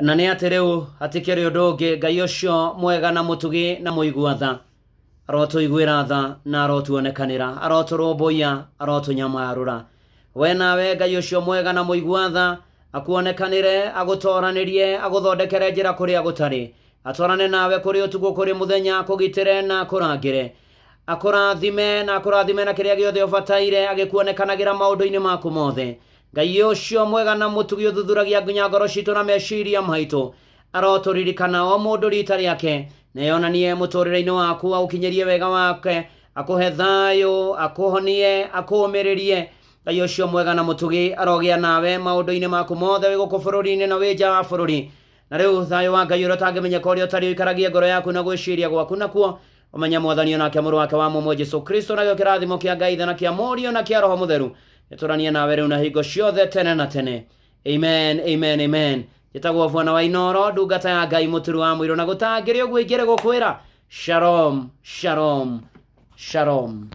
na nä atä rä u hatikä å ndå ngä ngai å cio mwega na må tugä na må igua tha arotå iguä ra tha na arotuonekanä ra arotå rå arotå nyamarå ra we nawe ngai å cio mwega na må igua tha akuonekanä re agå toranä rie agå thondekere njä ra kå rä a gå tarä atwarane nawe kå rä å tugå kå rä må thenya kå gitä re na kå rangä re akå rathime na akå rathime na kä rä a gä othe å bataire agä kuonekanagä ra maå ndå-inä maku mothe ngai ucio mwega na mutugi uthuthuragia nginya ngoro citu na meciria maitu aroturirikana o mundu rita riake neyonanie muturire-ini waku aukinyirie wega wake akuhe thayu akuhonie akuumiririe ngai ucio mwega na mutugi arogia nawe maundu-ini maku mothe wi guku bururi-ini na wi nja wa bururi na riu thayu wa ngai uria utangimenyeka uria utari uikaragie ngoro yaku na gwiciria gwaku nakuo umenya mwathani onake muru wake wa mũmwe jesu kristo nakĩo kĩrathimo kĩa ngai ithe na kĩa mũriũ na kia roho mũtheru nitũranie nawe rĩu na hingo ciothe tene na tene amen amen amen njĩtagwo bwana wa inoro ndungata ya ngai mũturi wa mwĩrũ na gũtangĩrĩ ũguo ingĩrĩ gũkwĩra shalom shalom shalom